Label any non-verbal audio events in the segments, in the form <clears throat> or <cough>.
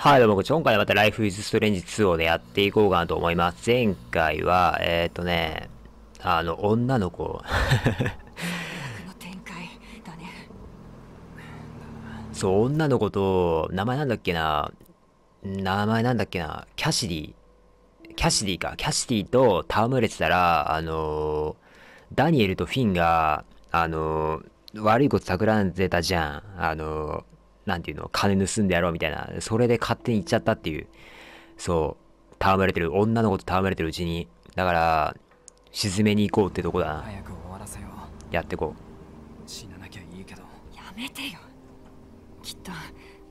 はい、どうもこち今回はまた Life is Strange 2をね、やっていこうかなと思います。前回は、えっ、ー、とね、あの、女の子。<laughs> そう、女の子と、名前なんだっけな、名前なんだっけな、キャシディ。キャシディか。キャシディと戯れてたら、あの、ダニエルとフィンが、あの、悪いこと企んでたじゃん。あの、なんていうの、金盗んでやろうみたいな、それで勝手に行っちゃったっていう、そう、戯れてる、女の子と戯れてるうちに、だから、沈めに行こうってとこだな。早く終わらせよう。やってこう。死ななきゃいいけど。やめてよ。きっと、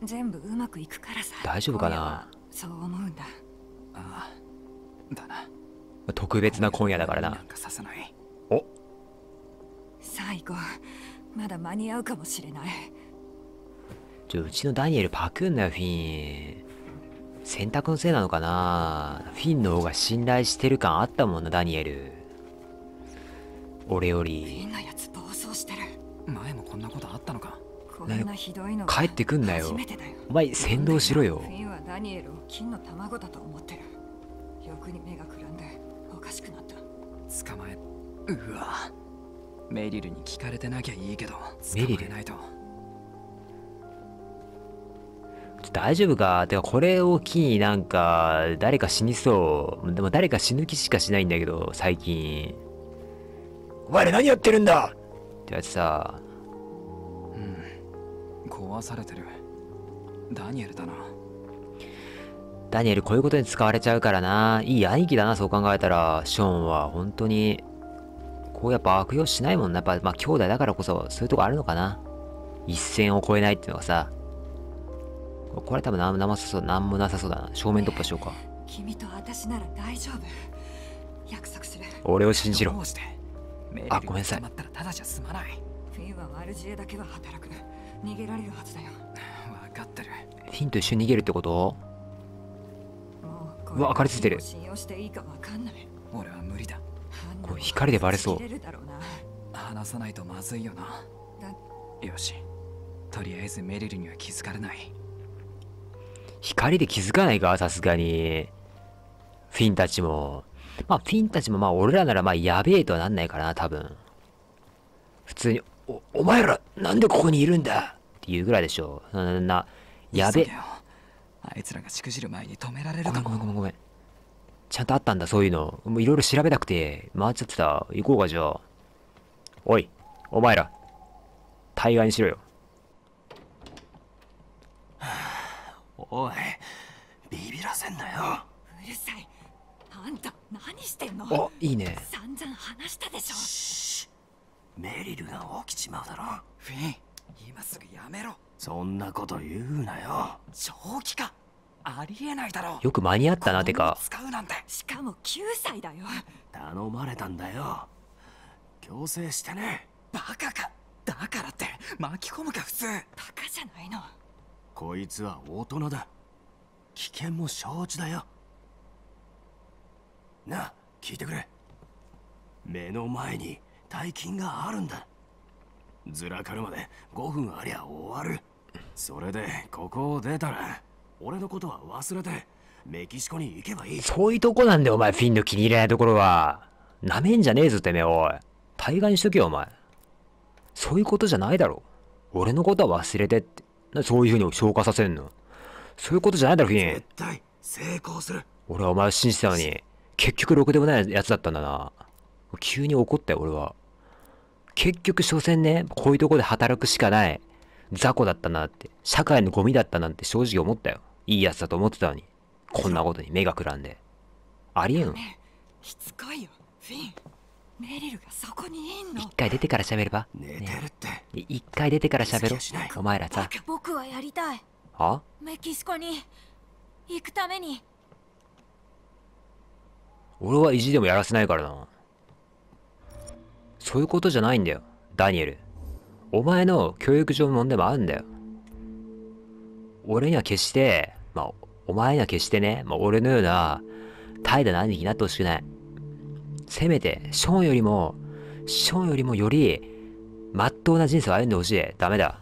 全部うまくいくからさ。大丈夫かなそう思うんだ。ああ、だな。特別な今夜だからな。なんかさせないお最後、まだ間に合うかもしれない。ちょ、うちのダニエルパクんなよ、フィン。選択のせいなのかなフィンの方が信頼してる感あったもんな、ダニエル。俺より。前もこんなことあったのか。帰ってくんなよ。お前、先導しろよ。フィンはダニエルを金の卵だと思ってる。欲に目がくらんで、おかしくなった。捕まえ、うわ。メリルに聞かれてなきゃいいけど、捕まえないと。大丈夫かてか、これを機になんか、誰か死にそう。でも誰か死ぬ気しかしないんだけど、最近。お前ら何やってるんだってやつさ。うん。壊されてる。ダニエルだな。ダニエル、こういうことに使われちゃうからな。いい兄貴だな、そう考えたら。ショーンは、本当に。こうやっぱ悪用しないもんな。やっぱ、まあ、兄弟だからこそ、そういうとこあるのかな。一線を越えないっていうのがさ。これ多分何もなさそう、何もなさそうだな。正面突破しようか。君と私なら大丈夫。約束する。俺を信じろ。あ、ごめんなさい。ったらただじゃ済まない。フィンは悪知恵だけは働く。逃げられるはずだよ。分かってる。フィンと一緒に逃げるってことうわ、明かりついてる。信用していいかわかんない。俺は無理だ。こう光でバレそう。話さないとまずいよな。よし。とりあえずメリルには気づかれない。光で気づかないかさすがに。フィンたちも。まあ、フィンたちもまあ、俺らならまあ、やべえとはなんないからな、多分。普通に、お、お前ら、なんでここにいるんだっていうぐらいでしょな、な、やべえ。あいつらがしくじる前に止められるかも。ごめんごめんごめん。ちゃんとあったんだ、そういうの。もういろいろ調べたくて、回っちゃってた。行こうか、じゃあ。おい、お前ら、対岸にしろよ。おいビビらせんなようるさいあんた何してんのおいいね散々話したでしょメリルが起きちまうだろフィン今すぐやめろそんなこと言うなよ正気かありえないだろうよく間に合ったなてか使うなんてしかも9歳だよ頼まれたんだよ強制してねバカかだからって巻き込むか普通バカじゃないのこいつは大人だ危険も承知だよなあ聞いてくれ目の前に大金があるんだずらかるまで5分ありゃ終わるそれでここを出たら俺のことは忘れてメキシコに行けばいいそういうとこなんだよお前フィンの気に入らないところはなめんじゃねえぞてめえおい対岸にしとけよお前そういうことじゃないだろ俺のことは忘れてってそういう風に消化させんのそういうことじゃないだろ、フィン。絶対成功する。俺はお前を信じたのに、結局ろくでもないやつだったんだな。急に怒ったよ、俺は。結局、所詮ね、こういうとこで働くしかない。雑魚だったなって。社会のゴミだったなんて正直思ったよ。いいやつだと思ってたのに。こんなことに目がくらんで。ありえん。しつこいよ、フィン。メリルがそこにいんの一回出てから喋れば寝てるって一、回出てから喋ろお前らさ僕はやりたいはメキシコに行くために俺は意地でもやらせないからなそういうことじゃないんだよダニエルお前の教育上のんでもあるんだよ俺には決してまあお前には決してね、まあ、俺のような怠惰な兄貴になってほしくないせめて、ショーンよりも、ショーンよりもより、まっとうな人生を歩んでほしい。ダメだ。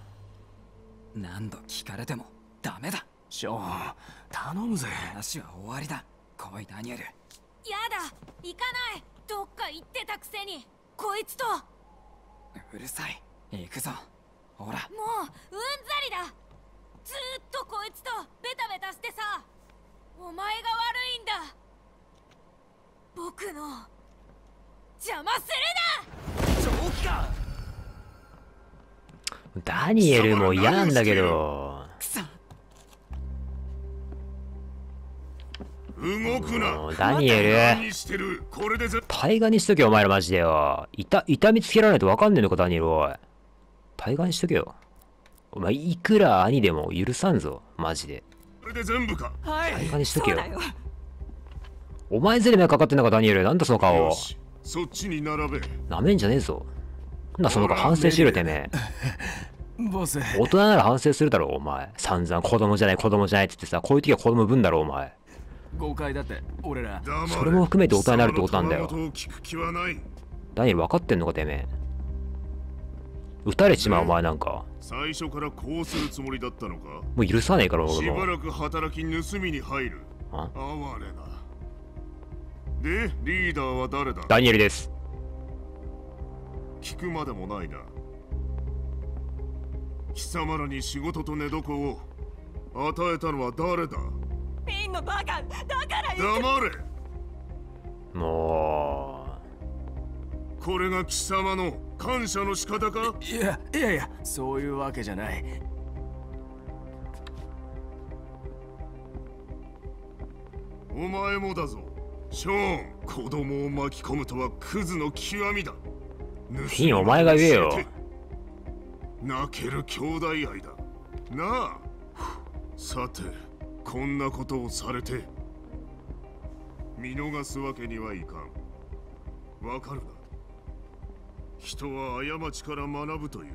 何度聞かれても、ダメだ。ショーン、頼むぜ。話は終わりだ。来い、ダニエル。やだ行かないどっか行ってたくせにこいつとうるさい行くぞほらもううんざりだずっとこいつとベタベタしてさお前が悪いんだ僕の邪魔するなかダニエルも嫌なんだけど動くなダニエル対岸にしとけよお前らマジでよ痛痛みつけられないと分かんねえのかダニエルおい対岸にしとけよお前いくら兄でも許さんぞマジでタイガ対岸にしとけよお前ゼリメかかってんのかダニエルなんだその顔そっちに並べなめんじゃねえぞなんだその子反省しろてめえ <laughs> ボス大人なら反省するだろお前散々子供じゃない子供じゃないって言ってさこういう時は子供ぶんだろお前誤解だって俺らそれも含めて大人になるってことなんだよダニエル分かってんのかてめえ撃たれちまうお前なんか最初からこうするつもりだったのかもう許さねえから俺もしばらく働き盗みに入るあ哀れなで、リーダーは誰だダニエルです。聞くまでもないな。貴様らに仕事と寝床を与えたのは誰だピンのバカだから黙れもうこれが貴様の感謝の仕方かいやいやいやそういうわけじゃないお前もだぞショーン子供を巻き込むとはクズの極みだフィンお前が言えよ泣ける兄弟愛だなあさてこんなことをされて見逃すわけにはいかんわかるな人は過ちから学ぶという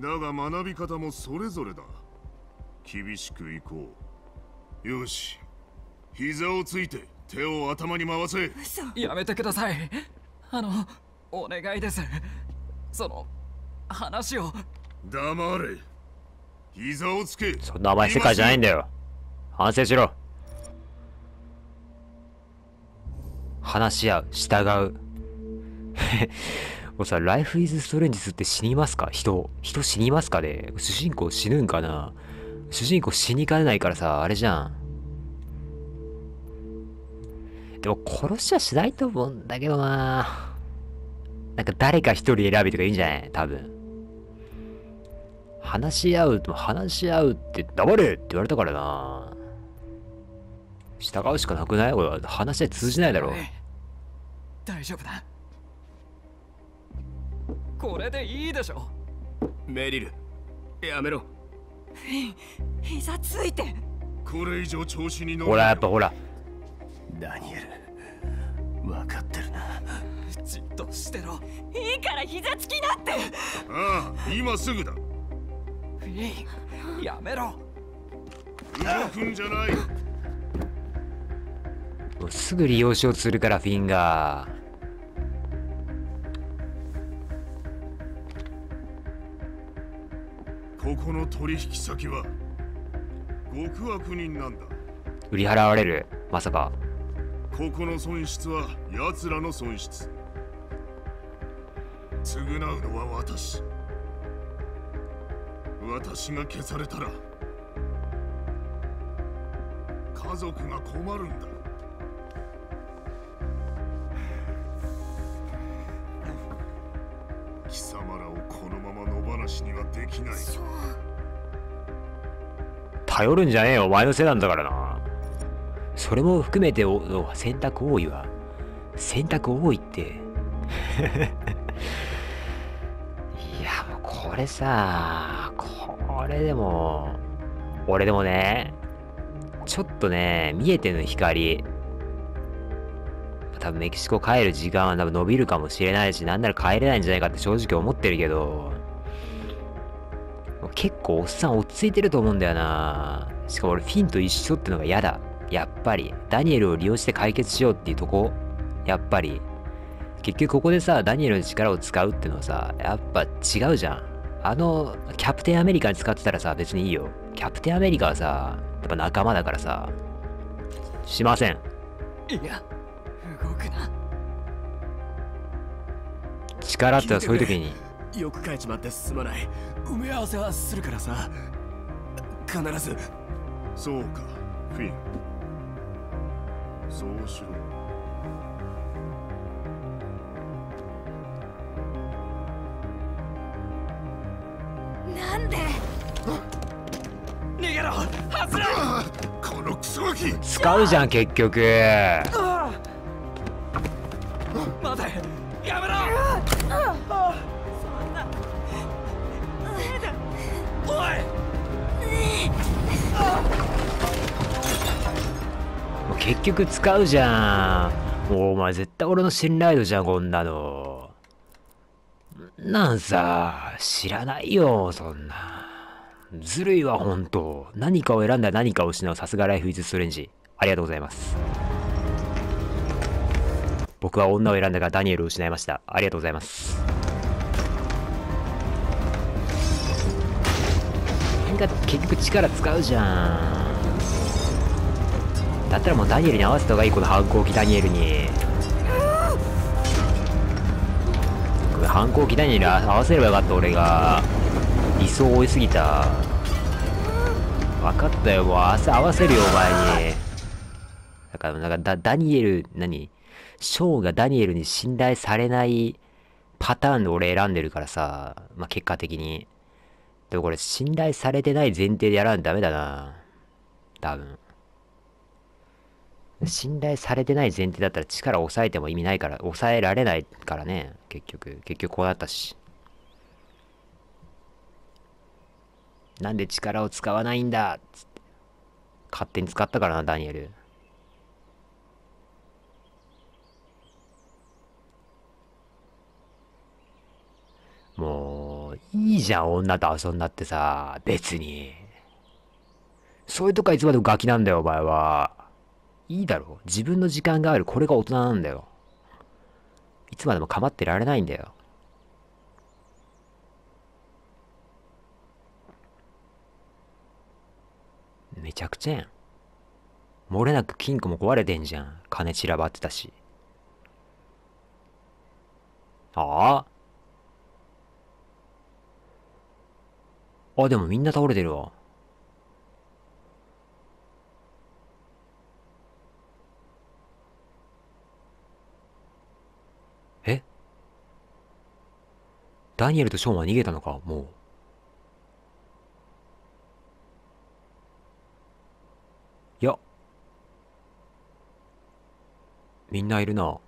だが学び方もそれぞれだ厳しく行こうよし膝をついて手を頭に回せやめてくださいあのお願いですその話を黙れ膝をつけそんな甘い世界じゃないんだよ反省しろ話し合う従う <laughs> もうさ、ライフイズストレンジ e って死にますか人。人死にますかね主人公死ぬんかな主人公死にかねないからさ、あれじゃん。でも殺しはしないと思うんだけどななんか誰か一人選びとかいいんじゃない多分。話し合う、話し合うって、黙れって言われたからな従うしかなくない俺は話し合い通じないだろ。大丈夫だ。これでいいでしょメリル、やめろ。膝ついて。これ以上調子に乗る。ほら、やっぱほら。ダニエル分かってるなじっとしてろいいから膝つきなってああ今すぐだフィンやめろ動くんじゃないすぐ利用しようとするからフィンガーここの取引先は極悪人なんだ売り払われるまさかここの損失は奴らの損失償うのは私私が消されたら家族が困るんだ貴様らをこのまま野放しにはできない頼るんじゃねえよお前のせいなんだからなそれも含めてお、選択多いわ。選択多いって。<laughs> いや、もうこれさ、これでも、俺でもね、ちょっとね、見えてる光。多分メキシコ帰る時間は多分伸びるかもしれないし、なんなら帰れないんじゃないかって正直思ってるけど、結構おっさん落ち着いてると思うんだよな。しかも俺フィンと一緒ってのが嫌だ。やっぱりダニエルを利用して解決しようっていうとこやっぱり結局ここでさダニエルの力を使うってのはさやっぱ違うじゃんあのキャプテンアメリカに使ってたらさ別にいいよキャプテンアメリカはさやっぱ仲間だからさしませんいや動くな力ってそういう時によく帰っちまってすまない埋め合わせはするからさ必ずそうかフィンそうしろなんでこの使うじゃん結局待てやめろ結局使うじゃん。もうお前絶対俺の信頼度じゃん、こんなの。なんさ、知らないよ、そんな。ずるいわ、ほんと。何かを選んだら何かを失う、さすがライフイズストレンジ。ありがとうございます。僕は女を選んだがダニエルを失いました。ありがとうございます。なんか結局力使うじゃん。だったらもうダニエルに合わせた方がいいこの反抗期ダニエルに反抗期ダニエル合わせればよかった俺が理想を追いすぎた分かったよもう合わせるよお前にだからなんかダニエル何ショーがダニエルに信頼されないパターンで俺選んでるからさ、まあ、結果的に。でもこれ信頼されてない前提でやらんとダメだな。多分。信頼されてない前提だったら力を抑えても意味ないから、抑えられないからね、結局。結局こうなったし。なんで力を使わないんだつって。勝手に使ったからな、ダニエル。もう、いいじゃん、女と遊んだってさ、別に。そういうとこはいつまでもガキなんだよ、お前は。いいだろう。自分の時間がある。これが大人なんだよ。いつまでも構ってられないんだよ。めちゃくちゃやん。漏れなく金庫も壊れてんじゃん。金散らばってたし。ああ。あ、でもみんな倒れてるわ。ダニエルとショーンは逃げたのか、もう。いや。みんないるな。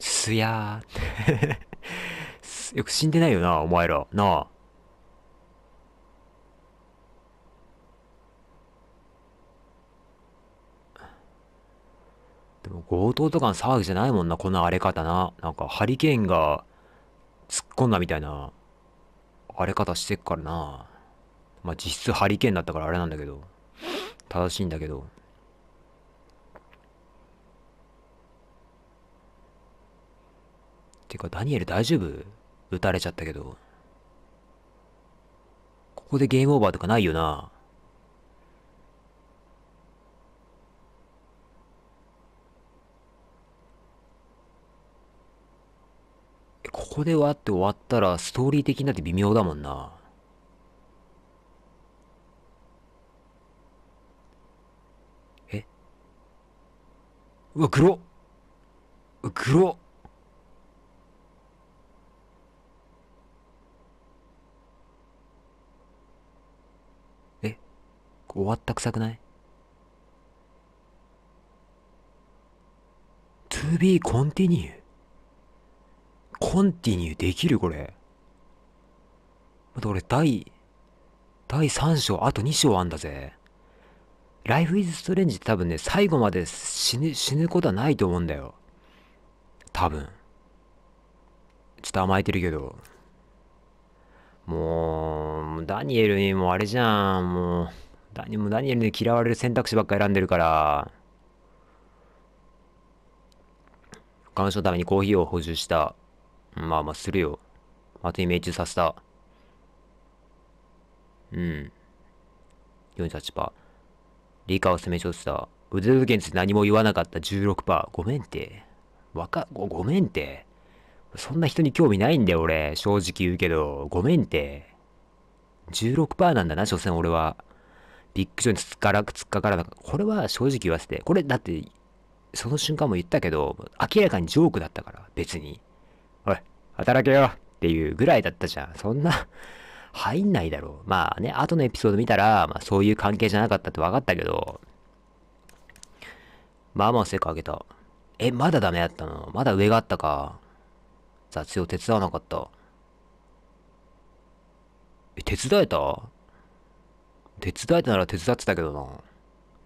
すやー。<laughs> よく死んでないよな、お前ら。なあ。でも強盗とかの騒ぎじゃないもんな、この荒れ方な。なんかハリケーンが突っ込んだみたいな、荒れ方してっからな。まあ、実質ハリケーンだったからあれなんだけど、正しいんだけど。てか、ダニエル大丈夫撃たれちゃったけど。ここでゲームオーバーとかないよな。ここでわって終わったらストーリー的になって微妙だもんな。えうわ、黒っ黒っえ終わった臭くない ?to be continue? コンティニューできるこれ。まだ俺、第、第3章、あと2章あんだぜ。ライフイズストレンジって多分ね、最後まで死ぬ、死ぬことはないと思うんだよ。多分。ちょっと甘えてるけど。もう、ダニエルにもあれじゃん。もう、ダニもダニエルに嫌われる選択肢ばっか選んでるから。彼女のためにコーヒーを補充したまあまあするよ。あとに命中させた。うん。48%。理科を攻め処した。腕時計について何も言わなかった16%。ごめんって。わか、ご、ごめんって。そんな人に興味ないんだよ、俺。正直言うけど。ごめんって。16%なんだな、所詮俺は。ビッグジョンにつっからくつっかからなかった。これは正直言わせて。これだって、その瞬間も言ったけど、明らかにジョークだったから、別に。働けよっていうぐらいだったじゃん。そんな、<laughs> 入んないだろう。まあね、後のエピソード見たら、まあそういう関係じゃなかったって分かったけど、まあまあ成果上げた。え、まだダメだったのまだ上があったか。雑用手伝わなかった。え、手伝えた手伝えたなら手伝ってたけどな。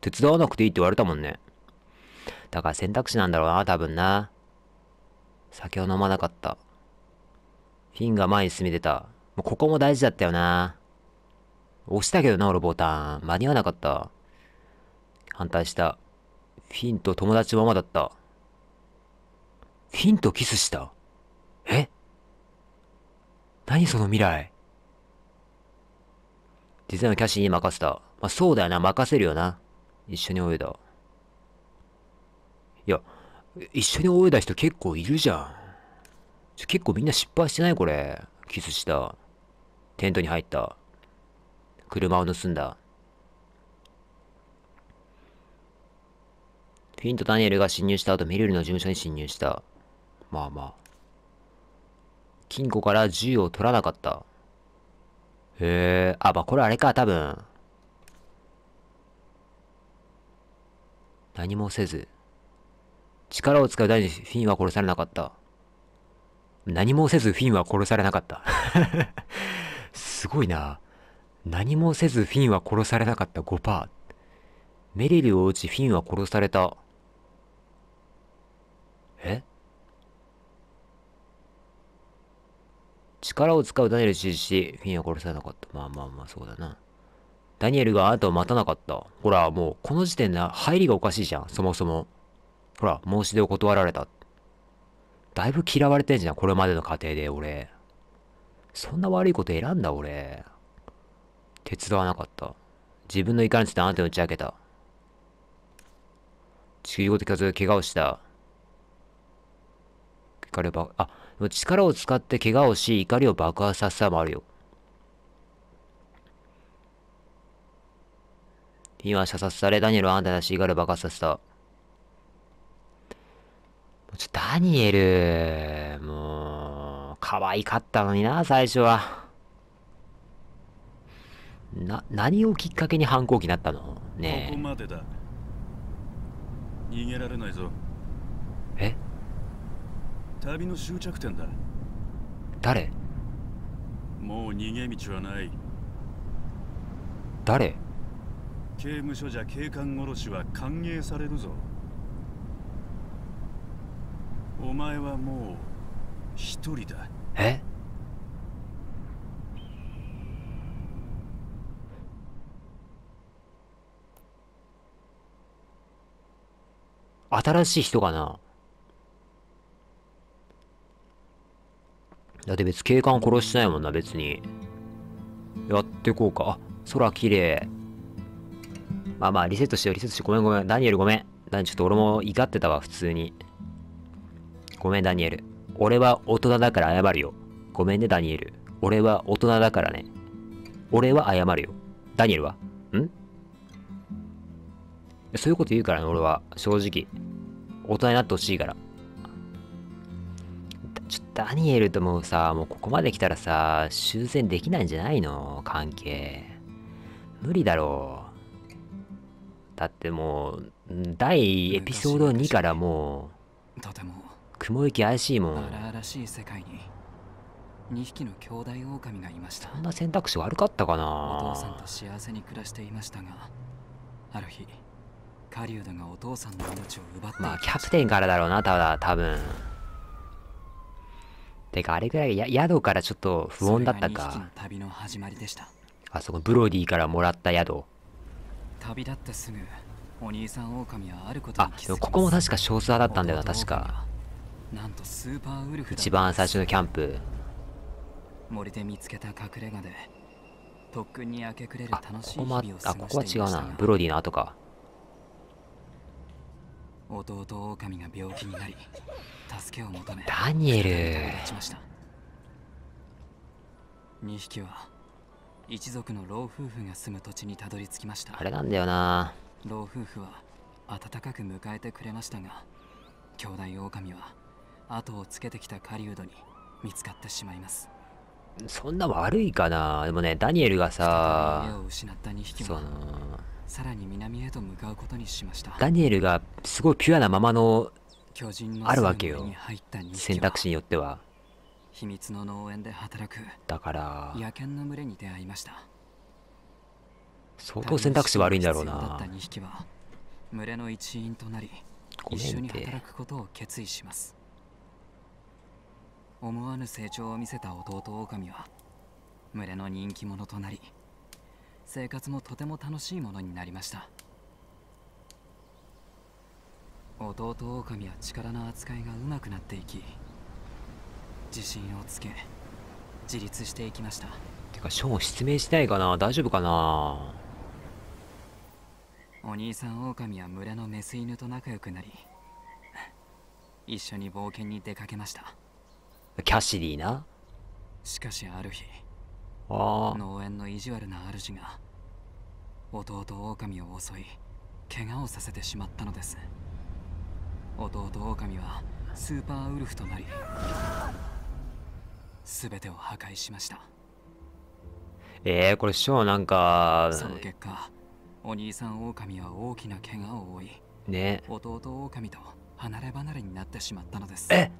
手伝わなくていいって言われたもんね。だから選択肢なんだろうな、多分な。酒を飲まなかった。フィンが前に進めてた。もうここも大事だったよな。押したけどな、俺ボタン。間に合わなかった。反対した。フィンと友達のままだった。フィンとキスしたえ何その未来実際のキャシーに任せた。まあ、そうだよな、任せるよな。一緒に泳いだ。いや、一緒に泳いだ人結構いるじゃん。結構みんな失敗してないこれ。キスした。テントに入った。車を盗んだ。フィンとダニエルが侵入した後、メリルの事務所に侵入した。まあまあ。金庫から銃を取らなかった。へえ、あ、まあこれあれか、多分。何もせず。力を使うダニエル、フィンは殺されなかった。何もせずフィンは殺されなかったすごいな。何もせずフィンは殺されなかった5%。メリルを撃ちフィンは殺された。え力を使うダニエル支持し、フィンは殺されなかった。まあまあまあ、そうだな。ダニエルがあなたを待たなかった。ほら、もう、この時点で入りがおかしいじゃん、そもそも。ほら、申し出を断られた。だいぶ嫌われてんじゃん、これまでの過程で、俺。そんな悪いこと選んだ、俺。手伝わなかった。自分の怒りについてあなたに打ち明けた。地球ごと聞かず怪我をした。怒りば、あ、力を使って怪我をし、怒りを爆発させたもあるよ。今射殺され、ダニエルはあんたらしいから爆発させた。ちょ、ダニエル、もう、可愛かったのにな、最初は。な、何をきっかけに反抗期になったのねえ。ここまでだ。逃げられないぞ。え旅の終着点だ。誰もう逃げ道はない。誰刑務所じゃ警官殺しは歓迎されるぞ。お前はもう一人だえ新しい人かなだって別警官殺してないもんな別にやってこうかあ空綺麗まあまあリセットしてよリセットしてごめんごめんダニエルごめんダニちょっと俺も怒ってたわ普通にごめん、ダニエル。俺は大人だから謝るよ。ごめんね、ダニエル。俺は大人だからね。俺は謝るよ。ダニエルはんそういうこと言うからね、俺は。正直。大人になってほしいから。ちょっとダニエルともさ、もうここまで来たらさ、修繕できないんじゃないの関係。無理だろう。だってもう、第エピソード2からもう、とても雲行き怪しいもん荒々しい世界に2匹の兄弟狼がいましたそんな選択肢悪かったかなお父さんと幸せに暮らしていましたがある日狩人がお父さんの命を奪ってまあキャプテンからだろうなただ多分てかあれぐらいや宿からちょっと不穏だったか旅の始まりでしたあそこブロディからもらった宿旅立ってすぐお兄さん狼はあることあここも確か少数派だったんだよな確かなんとスーパーウルフ一番最初のキャンプ森で見つけた隠れ家で特訓に明け暮れる楽しい日々を過ごしていまあここは違うなブロディの後か弟狼が病気になり助けを求めダニエル二匹は一族の老夫婦が住む土地にたどり着きましたあれなんだよな老夫婦は温かく迎えてくれましたが兄弟狼は後をつけてきた狩人に見つかってしまいますそんな悪いかなでもねダニエルがさそをさらに南へと向かうことにしましたダニエルがすごいピュアなままのあるわけよ選択肢によっては秘密の農園で働くだから野犬の群れに出会いました相当選択肢悪いんだろうな群れの一員となり一緒に働くことを決意します思わぬ成長を見せた弟狼は群れの人気者となり生活もとても楽しいものになりました弟狼は力の扱いがうまくなっていき自信をつけ自立していきましたてかショー失明しないかな大丈夫かなお兄さん狼は群れのメス犬と仲良くなり一緒に冒険に出かけましたキャシディなしかしある日あ農園の意地悪な主が弟狼を襲い怪我をさせてしまったのです弟狼はスーパーウルフとなりすべてを破壊しましたえー、これショーなんかその結果お兄さん狼は大きな怪我を負いね弟狼と離れ離れになってしまったのですえっ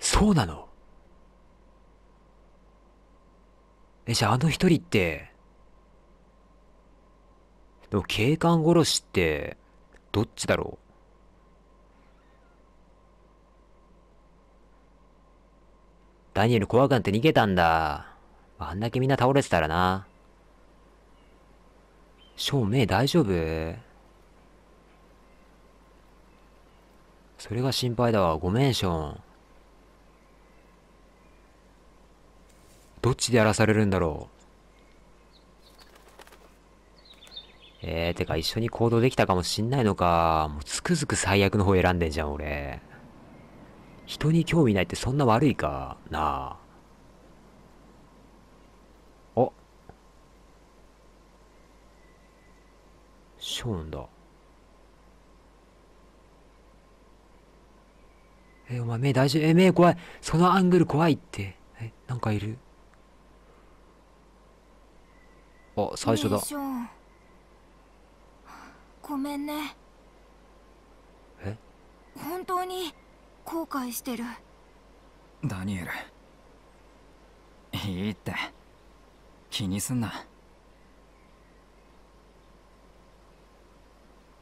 そうなのえ、じゃああの一人って、でも警官殺しって、どっちだろうダニエル怖くなって逃げたんだ。あんだけみんな倒れてたらな。シ明大丈夫それが心配だわ。ごめん、ショーン。どっちでやらされるんだろう。えー、てか一緒に行動できたかもしんないのか。もうつくづく最悪の方選んでんじゃん、俺。人に興味ないってそんな悪いかなあ。あショーンだ。えお前目大丈夫え目怖いそのアングル怖いって。え、なんかいるあ最初だごめんねえ本当に後悔してるダニエルいいって気にすんな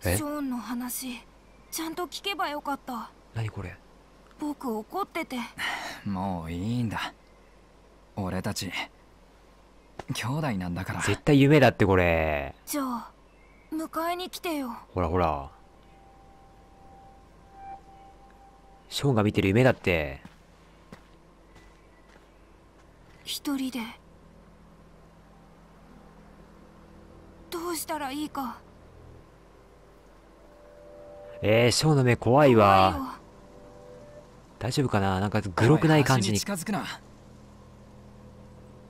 ショーンの話ちゃんと聞けばよかった何これ僕怒ってて <sighs> もういいんだ俺たち兄弟なんだから絶対夢だってこれじゃあ迎えに来てよほらほらショーンが見てる夢だって一人でどうしたらいいかえー、ショーの目怖いわ大丈夫かななんかグロくない感じに近づくな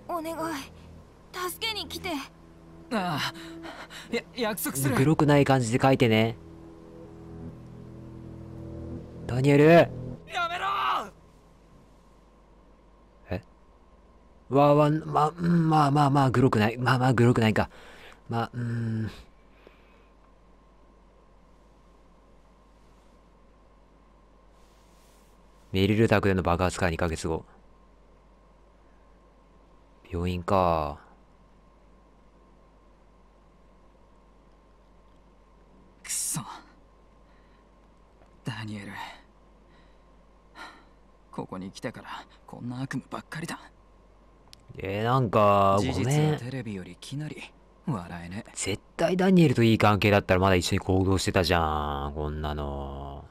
お願い助けに来てああ約束する黒くない感じで書いてねダニエルやめろえわわままあまあまあ黒くないまあまあ黒くないかまあうんメリル宅での爆発から2ヶ月後病院かそダニエルここに来たからこんな悪夢ばっかりだえー、なんかごめんテレビよりきなり笑えね絶対ダニエルといい関係だったらまだ一緒に行動してたじゃんこんなの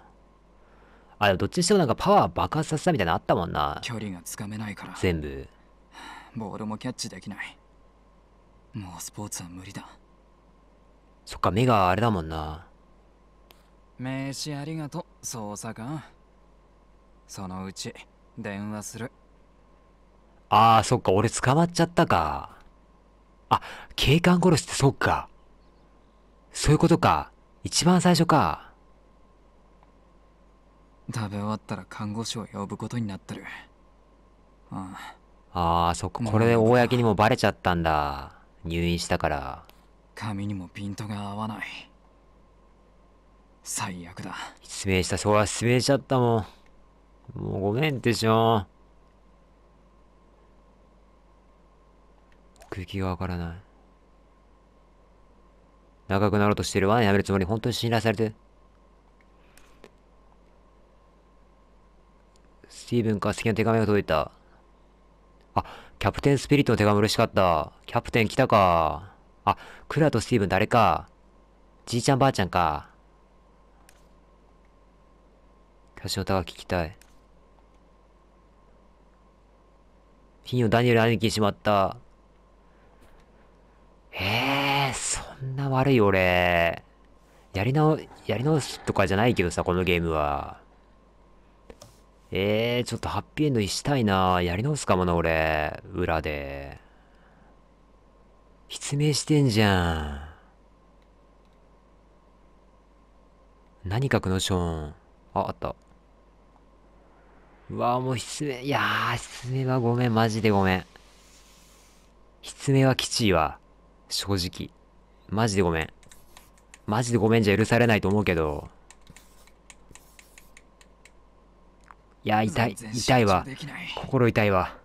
あでもどっちにしてもなんかパワー爆発させたみたいなのあったもんな距離がつかめないから全部ボールもキャッチできないもうスポーツは無理だそっか目があれだもんな名刺ありがとう捜査官そのうち電話するああそっか俺捕まっちゃったかあ警官殺しってそっかそういうことか一番最初か食べ終わったら看護師を呼ぶことになってるあああそっかこれで公にもバレちゃったんだ入院したから髪にもピントが合わない最悪だ。失明した、そうは失明しちゃったもん。もうごめんでしょ。空気がわからない。長くなろうとしてるわ。やめるつもり、本当に信頼されてスティーブンから素のな手紙が届いた。あ、キャプテンスピリットの手紙嬉しかった。キャプテン来たか。あ、クラとスティーブン誰か。じいちゃんばあちゃんか。橋歌聞きたい。金曜ダニエル兄貴しまった。ええー、そんな悪い俺。やり直、やり直すとかじゃないけどさ、このゲームは。ええー、ちょっとハッピーエンドにしたいな。やり直すかもな、俺。裏で。失明してんじゃん。何書くの、ショーン。あ、あった。わあもうひついやあひつはごめん、マジでごめん。ひつはきちいわ。正直。マジでごめん。マジでごめんじゃ許されないと思うけど。いや、痛い、痛いわ。心痛いわ。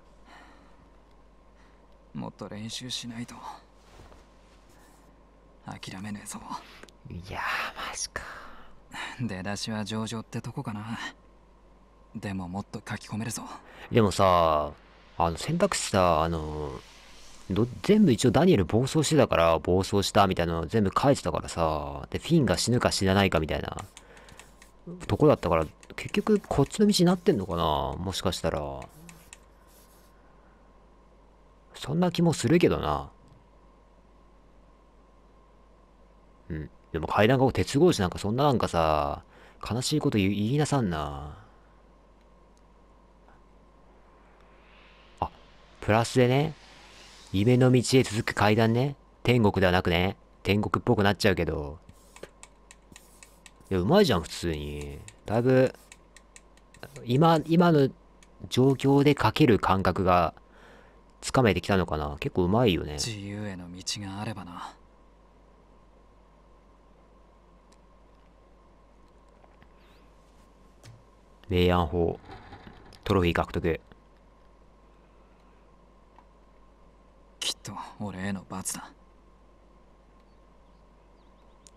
もっと練習しないと。諦めねえぞ。いやー、マジか。出だしは上々ってとこかな。でももっと書き込めるぞでもさあの選択肢さあの全部一応ダニエル暴走してたから暴走したみたいなの全部書いてたからさでフィンが死ぬか死なないかみたいなとこだったから結局こっちの道になってんのかなもしかしたらそんな気もするけどなうんでも階段が鉄格子なんかそんななんかさ悲しいこと言いなさんなプラスでね、夢の道へ続く階段ね、天国ではなくね、天国っぽくなっちゃうけど、いや、うまいじゃん、普通に。だいぶ、今、今の状況で書ける感覚が、つかめてきたのかな。結構うまいよね。自由への道があればな。明暗法トロフィー獲得と俺への罰だ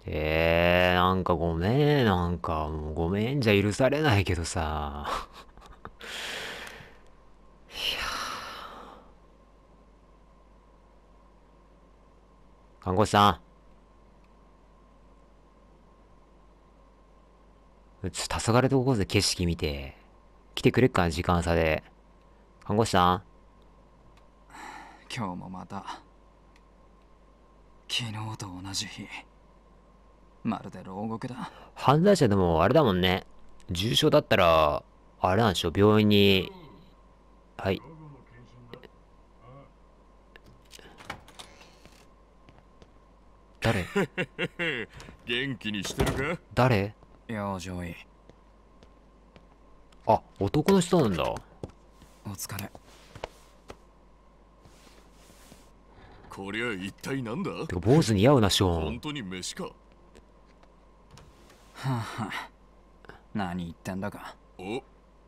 えー、なんかごめん、なんかもうごめんじゃ許されないけどさ。<laughs> いや看護師さん。ちょ黄昏とこで景色見て。来てくれっかな、時間差で。看護師さん今日もまた昨日と同じ日まるで牢獄だ犯罪者でもあれだもんね重症だったらあれなんでしょ病院にはい誰 <laughs> 元気にしてるか誰養生あ男の人なんだお疲れこりゃ一体なんだ坊主似合うなショーン本当に飯かはあ、はあ、何言ってんだかお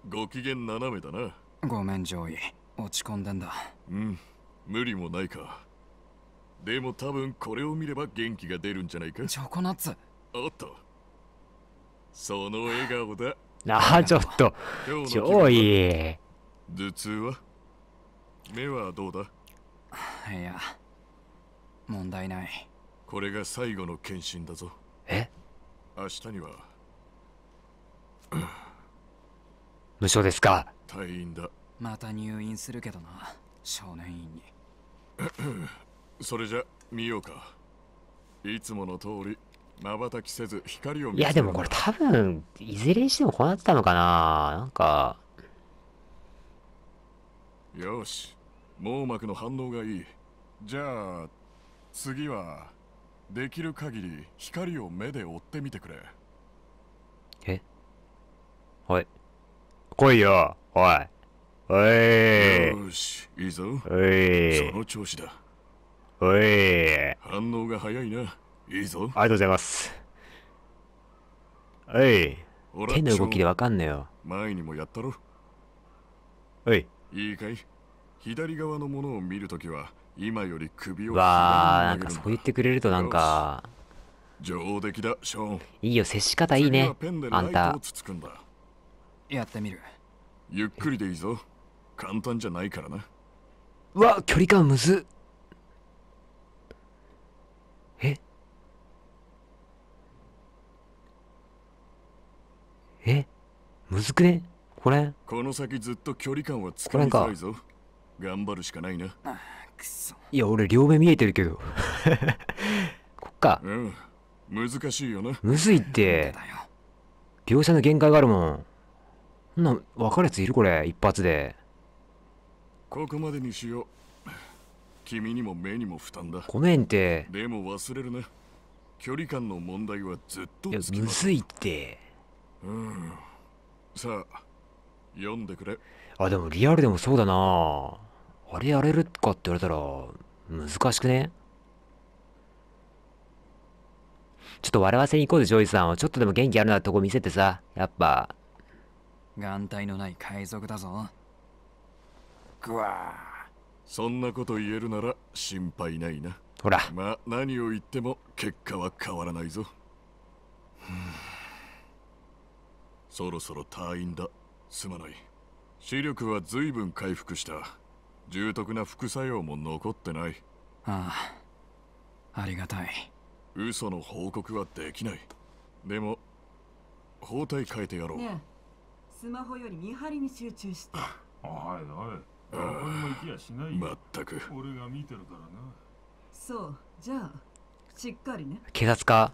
ご機嫌斜めだなごめん上位落ち込んでんだうん無理もないかでも多分これを見れば元気が出るんじゃないかチョコナッツおっとその笑顔だああちょっと上位頭痛は目はどうだいや問題ないこれが最後の検診だぞえ明日には無償ですか退院だまた入院するけどな少年院に <clears throat> それじゃ見ようかいつもの通りまばたきせず光を見いやでもこれ多分いずれにしてもこうなってたのかななんかよし網膜の反応がいいじゃあ次はできる限り光を目で追ってみてくれえはい来いよおいおいよしいいぞおいその調子だおい反応が早いないいぞありがとうございますおい手の動きでわかんねえよ前にもやったろおいいいかい左側のものを見るときは今より首をわあなんかそう言ってくれるとなんか上出来だショーンいいよ接し方いいねあんたやってみるゆっくりでいいぞ簡単じゃないからなうわ距離感むずええむずくねこれこの先ずっと距離感はつかみづらいぞ頑張るしかないなくそいや俺両目見えてるけど <laughs> こっかうん難しいよなむずいって描写の限界があるもんな分かるやついるこれ一発でここまでにしよう君にも目にも負担だごめんってでも忘れるな距離感の問題はずっといやむずいってうんさあ読んでくれあでもリアルでもそうだなあれやれるかって言われたら、難しくねちょっと笑わせに行こうぜ、ジョイさんを。ちょっとでも元気あるなってとこ見せてさ。やっぱ。眼帯のない海賊だぞ。くわそんなこと言えるなら心配ないな。ほら。まあ、何を言っても結果は変わらないぞ。<sighs> そろそろ退院だ。すまない。視力は随分回復した。重篤な副作用も残ってないああありがたい嘘の報告はできないでも包帯変えてやろう、ね、スマホより見張りに集中しておいおいどこにも行きやしないよ全く俺が見てるからなそうじゃあしっかりね警察か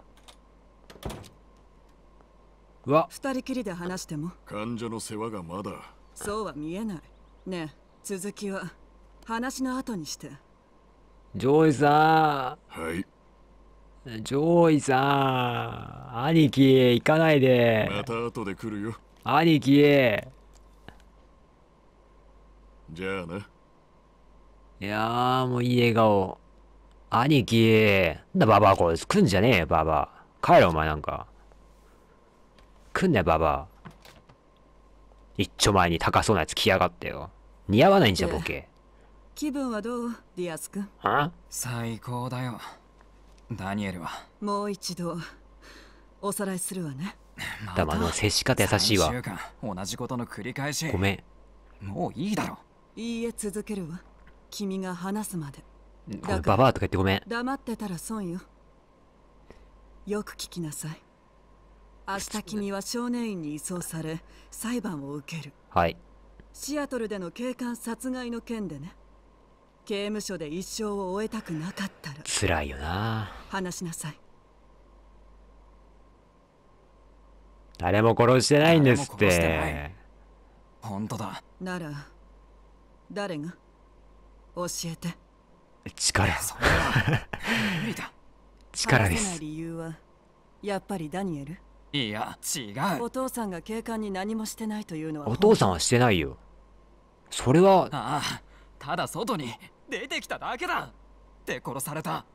うわ二人きりで話しても患者の世話がまだそうは見えないねえ続きは話の後にして。ジョイさん。はい。ジョイさん。兄貴、行かないで。また後で来るよ。兄貴。じゃあな。いやもういい笑顔。兄貴。なんだババアこれ。来んじゃねえババア。帰れ、お前なんか。来んなよ、ババア。一丁前に高そうなやつ来やがってよ。似合わないんじゃ、ボケ。気分はどうディアス君最高だよダニエルはもう一度おさらいするわねだまの接し方優しいわ同じことの繰り返しごめんもういいだろいいえ続けるわ君が話すまでババアとか言ってごめん黙ってたら損よよく聞きなさい明日君は少年院に移送され裁判を受けるはいシアトルでの警官殺害の件でね刑務所で一生を終えたくなかったら辛いよな話しなさい誰も殺してないんですって本当だなら誰が教えて力 <laughs> 力です理由はやっぱりダニエルいや違うお父さんが警官に何もしてないというのはお父さんはしてないよそれはああただ外に出てきただけだって殺された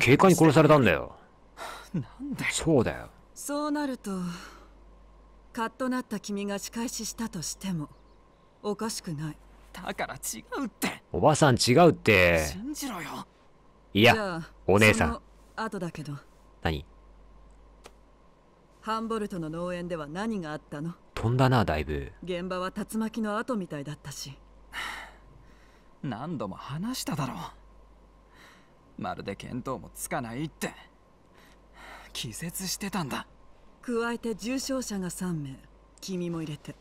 警官に殺されたんだよなんでそうだよそうなるとカッとなった君が仕返ししたとしてもおかしくないだから違うっておばさん違うって信じろよいやお姉さんあとだけど何ハンボルトの農園では何があったの飛んだなだいぶ現場は竜巻の跡みたいだったし何度も話しただろうまるで見当もつかないって気絶してたんだ加えて重傷者が3名君も入れて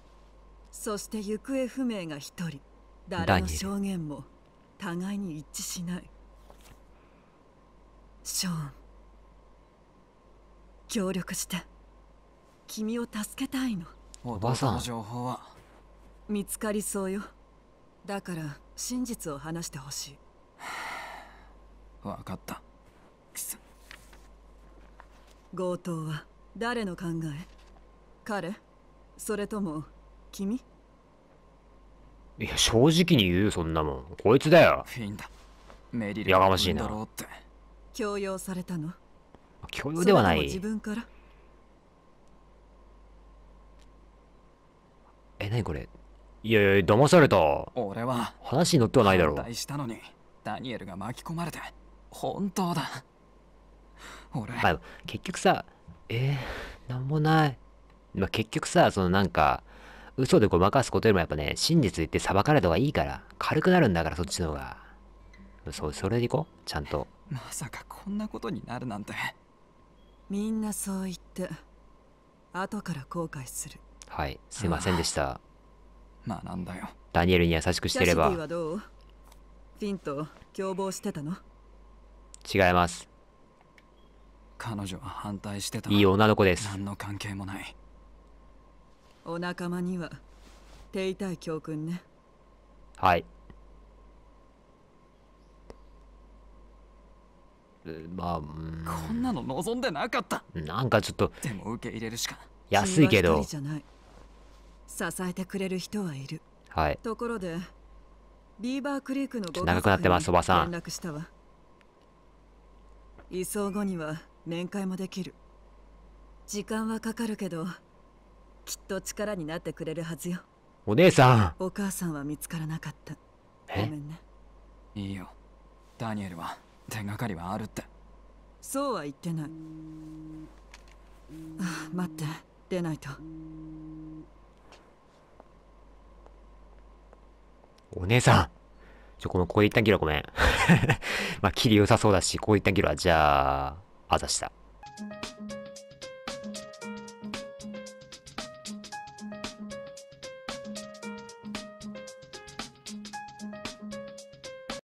そして行方不明が1人誰の証言も互いに一致しないショーン協力して君を助けたいのおばさん情報は見つかりそうよだから真実を話してほしい分かったくそ強盗は誰の考え彼それとも君いや正直に言うそんなもんこいつだよフィンだメリルやがましいな強要されたの強要ではない自分からえ何これいやいや騙された俺は話に乗ってはないだろうしたのにダニエルが巻き込まれて本当だ俺、まあ、結局さえー、なんもない、まあ、結局さそのなんか嘘でごまかすことよりもやっぱね真実言って裁かれた方がいいから軽くなるんだからそっちの方がそうそれでいこうちゃんとまさかこんなことになるなんてみんなそう言って後から後悔するはいすいませんでしたまあなんだよダニエルに優しくしてればフィンと共謀してたの違います彼女は反対してたいい女の子です何の関係もないお仲間には手痛い教訓ねはいまあ、うん、こんなの望んでなかったなんかちょっとでも受け入れるしか安いけど支えてくれる人はいるはいところでビーバークリークの長くなってますおばさん連絡したわ移送後には面会もできる時間はかかるけどきっと力になってくれるはずよお姉さんお母さんは見つからなかったごめんねいいよダニエルは手がかりはあるってそうは言ってない、あ、待って出ないとお姉さん。ちょ、このこういったギロごめん。<laughs> まあ、切り良さそうだし、こういったギロは、じゃあ、あざした。